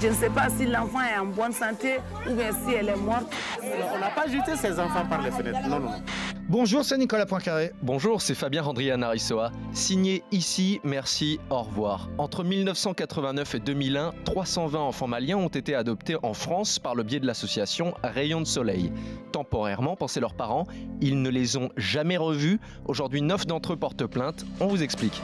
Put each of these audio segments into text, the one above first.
Je ne sais pas si l'enfant est en bonne santé ou bien si elle est morte. On n'a pas jeté ses enfants par les fenêtres. Non, non, Bonjour, c'est Nicolas Poincaré. Bonjour, c'est Fabien Randrian Arisoa. Signé ici, merci, au revoir. Entre 1989 et 2001, 320 enfants maliens ont été adoptés en France par le biais de l'association Rayon de Soleil. Temporairement, pensaient leurs parents, ils ne les ont jamais revus. Aujourd'hui, 9 d'entre eux portent plainte. On vous explique.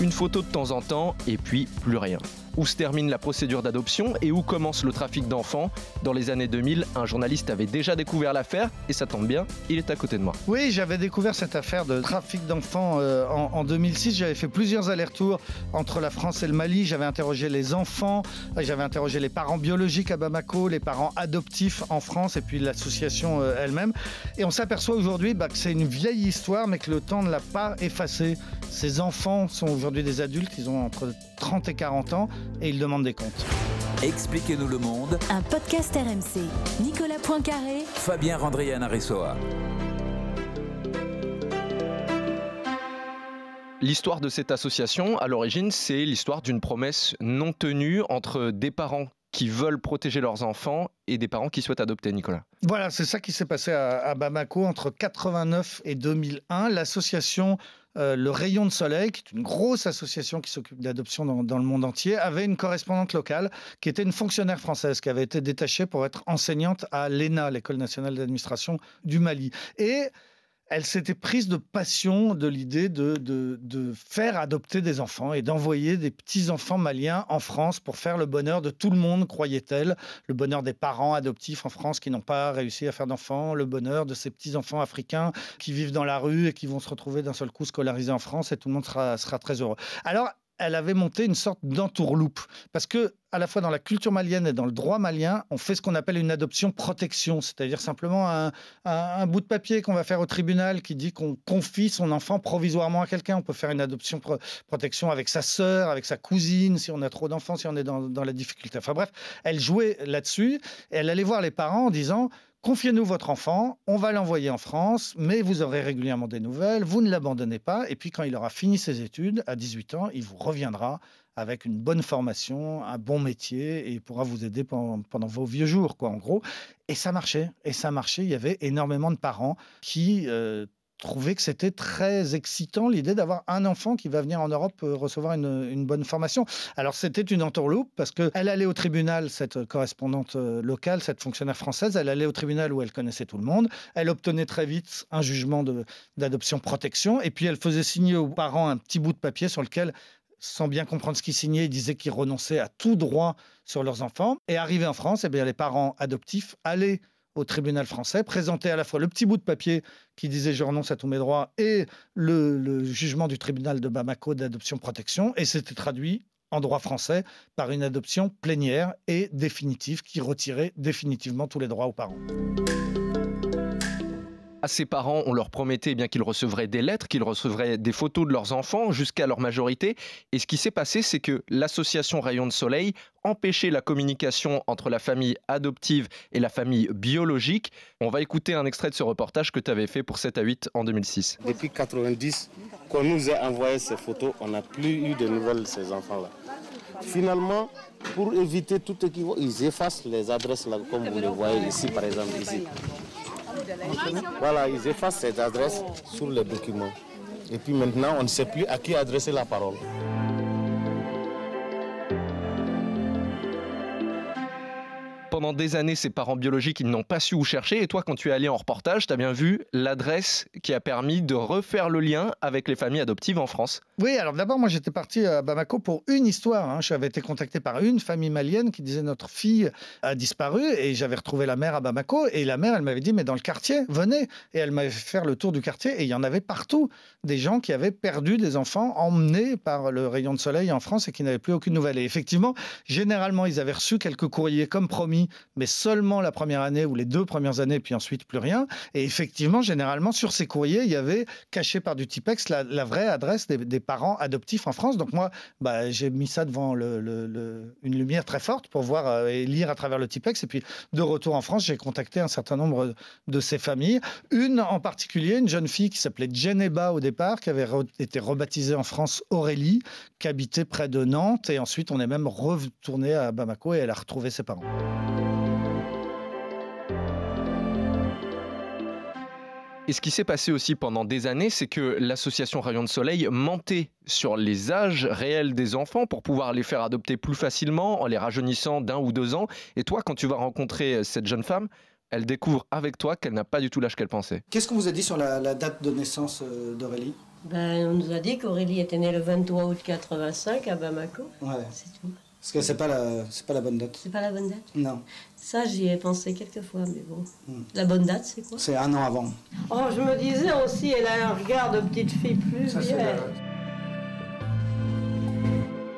une photo de temps en temps et puis plus rien où se termine la procédure d'adoption et où commence le trafic d'enfants. Dans les années 2000, un journaliste avait déjà découvert l'affaire et ça tombe bien, il est à côté de moi. Oui, j'avais découvert cette affaire de trafic d'enfants euh, en, 2006. J'avais fait plusieurs allers-retours entre la France et le Mali. J'avais interrogé les enfants, euh, j'avais interrogé les parents biologiques à Bamako, les parents adoptifs en France et puis l'association euh, elle-même. Et on s'aperçoit aujourd'hui bah, que c'est une vieille histoire mais que le temps ne l'a pas effacée. Ces enfants sont aujourd'hui des adultes, ils ont entre 30 et 40 ans et il demande des comptes. Expliquez-nous le monde. Un podcast RMC. Nicolas Poincaré. Fabien Randrian L'histoire de cette association, à l'origine, c'est l'histoire d'une promesse non tenue entre des parents qui veulent protéger leurs enfants et des parents qui souhaitent adopter, Nicolas. Voilà, c'est ça qui s'est passé à, Bamako entre 89 et 2001. L'association euh, le Rayon de Soleil, qui est une grosse association qui s'occupe d'adoption dans, dans, le monde entier, avait une correspondante locale qui était une fonctionnaire française, qui avait été détachée pour être enseignante à l'ENA, l'École nationale d'administration du Mali. Et elle s'était prise de passion de l'idée de, de, faire adopter des enfants et d'envoyer des petits-enfants maliens en France pour faire le bonheur de tout le monde, croyait-elle, le bonheur des parents adoptifs en France qui n'ont pas réussi à faire d'enfants, le bonheur de ces petits-enfants africains qui vivent dans la rue et qui vont se retrouver d'un seul coup scolarisés en France et tout le monde sera, sera très heureux. Alors, elle avait monté une sorte d'entourloupe. Parce que, à la fois dans la culture malienne et dans le droit malien, on fait ce qu'on appelle une adoption-protection, c'est-à-dire simplement un, bout de papier qu'on va faire au tribunal qui dit qu'on confie son enfant provisoirement à quelqu'un. On peut faire une adoption-protection avec sa sœur, avec sa cousine, si on a trop d'enfants, si on est dans, dans la difficulté. Enfin bref, elle jouait là-dessus et elle allait voir les parents en disant confiez-nous votre enfant, on va l'envoyer en France, mais vous aurez régulièrement des nouvelles, vous ne l'abandonnez pas, et puis quand il aura fini ses études, à 18 ans, il vous reviendra avec une bonne formation, un bon métier, et il pourra vous aider pendant, vos vieux jours, quoi, en gros. Et ça marchait, et ça marchait, il y avait énormément de parents qui euh, trouvé que c'était très excitant l'idée d'avoir un enfant qui va venir en Europe euh, recevoir une, bonne formation. Alors c'était une entourloupe parce qu'elle allait au tribunal, cette correspondante euh, locale, cette fonctionnaire française, elle allait au tribunal où elle connaissait tout le monde, elle obtenait très vite un jugement d'adoption protection et puis elle faisait signer aux parents un petit bout de papier sur lequel sans bien comprendre ce qu'ils signaient, ils disaient qu'ils renonçaient à tout droit sur leurs enfants. Et arrivés en France, eh bien, les parents adoptifs allaient au tribunal français, présentait à la fois le petit bout de papier qui disait je renonce à tous mes droits et le, le jugement du tribunal de Bamako d'adoption-protection, et c'était traduit en droit français par une adoption plénière et définitive qui retirait définitivement tous les droits aux parents à ses parents, on leur promettait eh bien qu'ils recevraient des lettres, qu'ils recevraient des photos de leurs enfants jusqu'à leur majorité. Et ce qui s'est passé, c'est que l'association Rayon de Soleil empêchait la communication entre la famille adoptive et la famille biologique. On va écouter un extrait de ce reportage que tu avais fait pour 7 à 8 en 2006. Depuis 90, qu'on nous a envoyé ces photos, on n'a plus eu de nouvelles de ces enfants-là. Finalement, pour éviter tout équivoque, ils effacent les adresses là, comme vous le voyez ici, par exemple, ici. Voilà, ils effacent cette adresse sur le document. Et puis maintenant, on ne sait plus à qui adresser la parole. pendant des années, ses parents biologiques, ils n'ont pas su où chercher. Et toi, quand tu es allé en reportage, tu as bien vu l'adresse qui a permis de refaire le lien avec les familles adoptives en France. Oui, alors d'abord, moi, j'étais parti à Bamako pour une histoire. Hein. J'avais été contacté par une famille malienne qui disait notre fille a disparu et j'avais retrouvé la mère à Bamako. Et la mère, elle m'avait dit, mais dans le quartier, venez. Et elle m'avait fait faire le tour du quartier et il y en avait partout des gens qui avaient perdu des enfants emmenés par le rayon de soleil en France et qui n'avaient plus aucune nouvelle. Et effectivement, généralement, ils avaient reçu quelques courriers comme promis mais seulement la première année ou les deux premières années, puis ensuite plus rien. Et effectivement, généralement, sur ces courriers, il y avait caché par du Tipex la, vraie adresse des, parents adoptifs en France. Donc moi, bah, j'ai mis ça devant une lumière très forte pour voir euh, et lire à travers le Tipex. Et puis, de retour en France, j'ai contacté un certain nombre de ces familles. Une en particulier, une jeune fille qui s'appelait Geneba au départ, qui avait été rebaptisée en France Aurélie, qui habitait près de Nantes. Et ensuite, on est même retourné à Bamako et elle a retrouvé ses parents. Et ce qui s'est passé aussi pendant des années, c'est que l'association Rayon de Soleil mentait sur les âges réels des enfants pour pouvoir les faire adopter plus facilement en les rajeunissant d'un ou deux ans. Et toi, quand tu vas rencontrer euh, cette jeune femme, elle découvre avec toi qu'elle n'a pas du tout l'âge qu'elle pensait. Qu'est-ce qu'on vous a dit sur la, la date de naissance euh, d'Aurélie ben, On nous a dit qu'Aurélie était née le 23 août 85 à Bamako. Ouais. C'est tout. Parce que c'est pas la, pas la bonne date. C'est pas la bonne date Non. Ça, j'y ai pensé quelques fois, mais bon. Hmm. La bonne date, c'est quoi C'est un an avant. Oh, je me disais aussi, elle a un regard de petite fille plus vieille.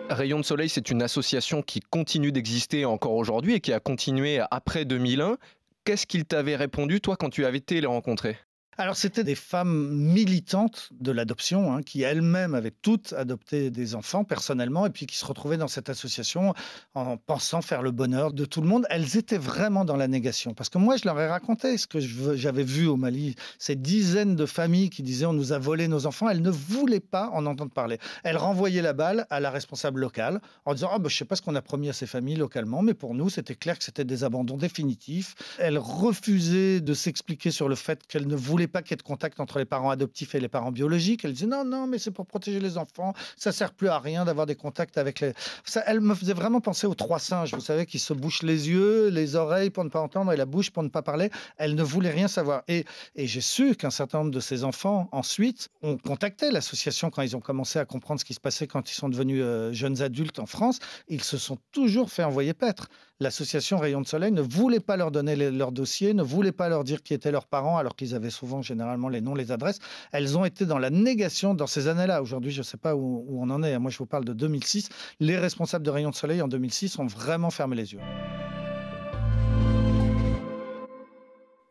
Rayon de Soleil, c'est une association qui continue d'exister encore aujourd'hui et qui a continué après 2001. Qu'est-ce qu'il t'avait répondu, toi, quand tu avais été les rencontrer alors, c'était des femmes militantes de l'adoption, hein, qui elles-mêmes avaient toutes adopté des enfants personnellement, et puis qui se retrouvaient dans cette association en pensant faire le bonheur de tout le monde. Elles étaient vraiment dans la négation. Parce que moi, je leur ai raconté ce que j'avais vu au Mali, ces dizaines de familles qui disaient on nous a volé nos enfants, elles ne voulaient pas en entendre parler. Elles renvoyaient la balle à la responsable locale en disant ah ben, je sais pas ce qu'on a promis à ces familles localement, mais pour nous, c'était clair que c'était des abandons définitifs. Elles refusaient de s'expliquer sur le fait qu'elles ne voulaient pas qu'il y ait de contact entre les parents adoptifs et les parents biologiques. Elle disait non, non, mais c'est pour protéger les enfants. Ça sert plus à rien d'avoir des contacts avec les. Ça, elle me faisait vraiment penser aux trois singes, vous savez, qui se bouchent les yeux, les oreilles pour ne pas entendre et la bouche pour ne pas parler. Elle ne voulait rien savoir. Et, et j'ai su qu'un certain nombre de ces enfants, ensuite, ont contacté l'association quand ils ont commencé à comprendre ce qui se passait quand ils sont devenus euh, jeunes adultes en France. Ils se sont toujours fait envoyer paître l'association Rayon de Soleil ne voulait pas leur donner leur dossier, ne voulait pas leur dire qui étaient leurs parents, alors qu'ils avaient souvent généralement les noms, les adresses. Elles ont été dans la négation dans ces années-là. Aujourd'hui, je ne sais pas où, où on en est. Hein. Moi, je vous parle de 2006. Les responsables de Rayon de Soleil en 2006 ont vraiment fermé les yeux.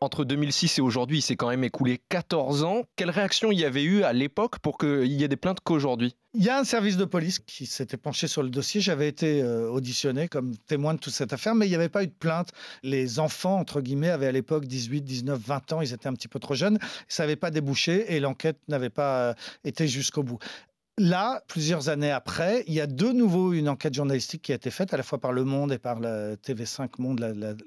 entre 2006 et aujourd'hui, c'est quand même écoulé 14 ans. Quelle réaction il y avait eu à l'époque pour qu'il y ait des plaintes qu'aujourd'hui Il y a un service de police qui s'était penché sur le dossier. J'avais été euh, auditionné comme témoin de toute cette affaire, mais il n'y avait pas eu de plainte. Les enfants, entre guillemets, avaient à l'époque 18, 19, 20 ans. Ils étaient un petit peu trop jeunes. Ça n'avait pas débouché et l'enquête n'avait pas euh, été jusqu'au bout. Là, plusieurs années après, il y a de nouveau une enquête journalistique qui a été faite, à la fois par Le Monde et par la TV5 Monde,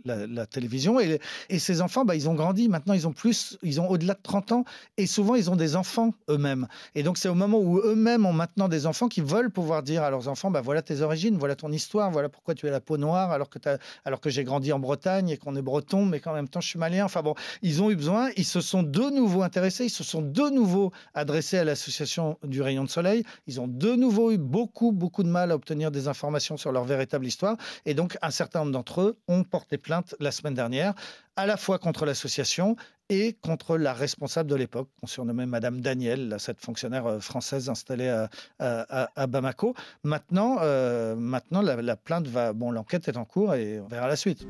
la, télévision. Et, et, ces enfants, bah, ils ont grandi. Maintenant, ils ont plus, ils ont au-delà de 30 ans. Et souvent, ils ont des enfants eux-mêmes. Et donc, c'est au moment où eux-mêmes ont maintenant des enfants qui veulent pouvoir dire à leurs enfants, bah, voilà tes origines, voilà ton histoire, voilà pourquoi tu es la peau noire, alors que, alors que j'ai grandi en Bretagne et qu'on est breton, mais qu'en même temps, je suis malien. Enfin bon, ils ont eu besoin. Ils se sont de nouveau intéressés. Ils se sont de nouveau adressés à l'association du Rayon de Soleil. Ils ont de nouveau eu beaucoup, beaucoup de mal à obtenir des informations sur leur véritable histoire. Et donc, un certain nombre d'entre eux ont porté plainte la semaine dernière, à la fois contre l'association et contre la responsable de l'époque, qu'on surnommait Madame Daniel, cette fonctionnaire euh, française installée à, Bamako. Maintenant, euh, maintenant la, la plainte va. Bon, l'enquête est en cours et on verra la suite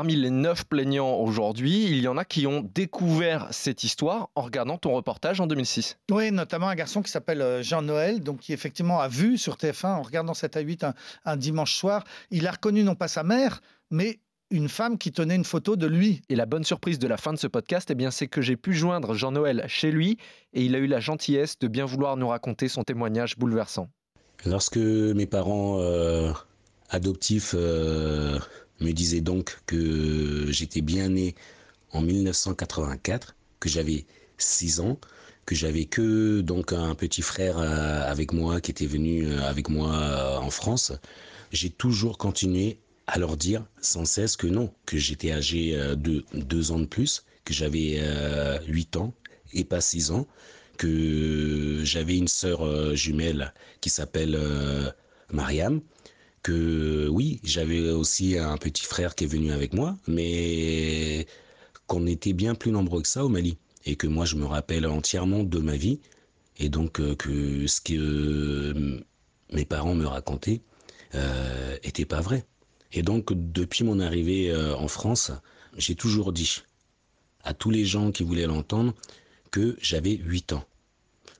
parmi les neuf plaignants aujourd'hui, il y en a qui ont découvert cette histoire en regardant ton reportage en 2006. Oui, notamment un garçon qui s'appelle euh, Jean-Noël, donc qui effectivement a vu sur TF1 en regardant 7 a 8 un, dimanche soir. Il a reconnu non pas sa mère, mais une femme qui tenait une photo de lui. Et la bonne surprise de la fin de ce podcast, eh bien, c'est que j'ai pu joindre Jean-Noël chez lui et il a eu la gentillesse de bien vouloir nous raconter son témoignage bouleversant. Lorsque mes parents euh, adoptifs euh, me disait donc que j'étais bien né en 1984, que j'avais 6 ans, que j'avais que donc un petit frère euh, avec moi qui était venu euh, avec moi euh, en France. J'ai toujours continué à leur dire sans cesse que non, que j'étais âgé de 2 ans de plus, que j'avais 8 ans et pas 6 ans, que j'avais une sœur jumelle qui s'appelle Mariam que oui, j'avais aussi un petit frère qui est venu avec moi, mais qu'on était bien plus nombreux que ça au Mali, et que moi je me rappelle entièrement de ma vie, et donc euh, que ce que euh, mes parents me racontaient euh, était pas vrai. Et donc depuis mon arrivée euh, en France, j'ai toujours dit à tous les gens qui voulaient l'entendre que j'avais 8 ans,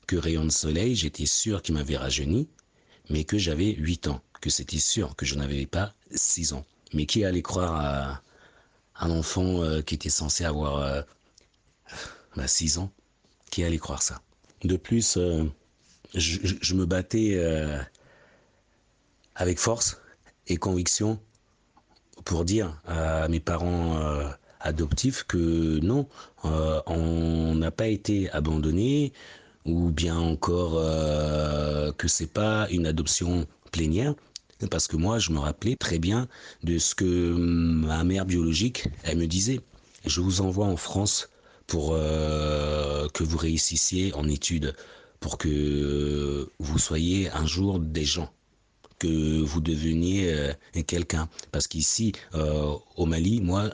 que rayon de soleil, j'étais sûr qu'il m'avait rajeuni, mais que j'avais 8 ans que c'était sûr que je n'avais pas 6 ans. Mais qui allait croire à un enfant euh, qui était censé avoir euh, bah, ans Qui allait croire ça De plus, euh, je, me battais avec force et conviction pour dire à mes parents adoptifs que non, on n'a pas été abandonné ou bien encore que c'est pas une adoption plénière, parce que moi, je me rappelais très bien de ce que hum, ma mère biologique, elle me disait. Je vous envoie en France pour euh, que vous réussissiez en études, pour que vous soyez un jour des gens que vous deveniez euh, quelqu'un. Parce qu'ici, euh, au Mali, moi,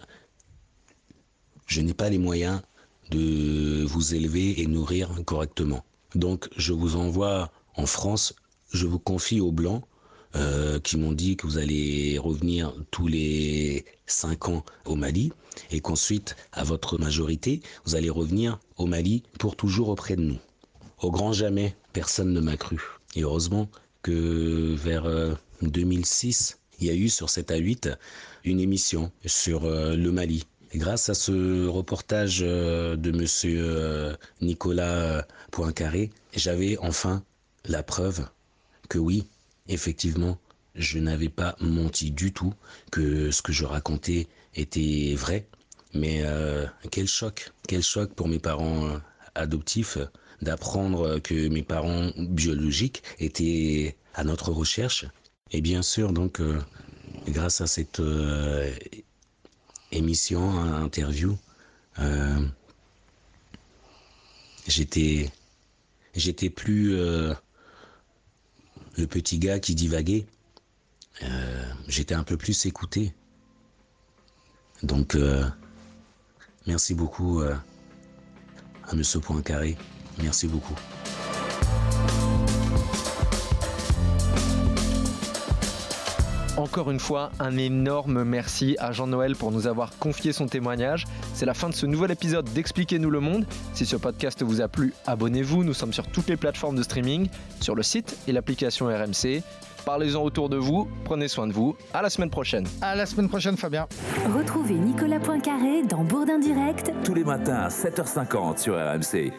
je n'ai pas les moyens de vous élever et nourrir correctement. Donc, je vous envoie en France, je vous confie aux Blancs euh, qui m'ont dit que vous allez revenir tous les cinq ans au Mali et qu'ensuite, à votre majorité, vous allez revenir au Mali pour toujours auprès de nous. Au grand jamais, personne ne m'a cru. Et heureusement que vers 2006, euh, il y a eu sur cette A8 une émission sur euh, le Mali. grâce à ce reportage de monsieur Nicolas Poincaré, j'avais enfin la preuve que oui, effectivement, je n'avais pas menti du tout, que ce que je racontais était vrai. Mais euh, quel choc, quel choc pour mes parents euh, adoptifs d'apprendre que mes parents biologiques étaient à notre recherche. Et bien sûr, donc, euh, grâce à cette émission, interview, j'étais, j'étais plus le petit gars qui divaguait, euh, j'étais un peu plus écouté. Donc, euh, merci beaucoup euh, à M. Poincaré. Merci beaucoup. Encore une fois, un énorme merci à Jean-Noël pour nous avoir confié son témoignage. C'est la fin de ce nouvel épisode d'Expliquez-nous le monde. Si ce podcast vous a plu, abonnez-vous. Nous sommes sur toutes les plateformes de streaming, sur le site et l'application RMC. Parlez-en autour de vous, prenez soin de vous. À la semaine prochaine. À la semaine prochaine, Fabien. Retrouvez Nicolas Poincaré dans Bourdin Direct. Tous les matins à 7h50 sur RMC.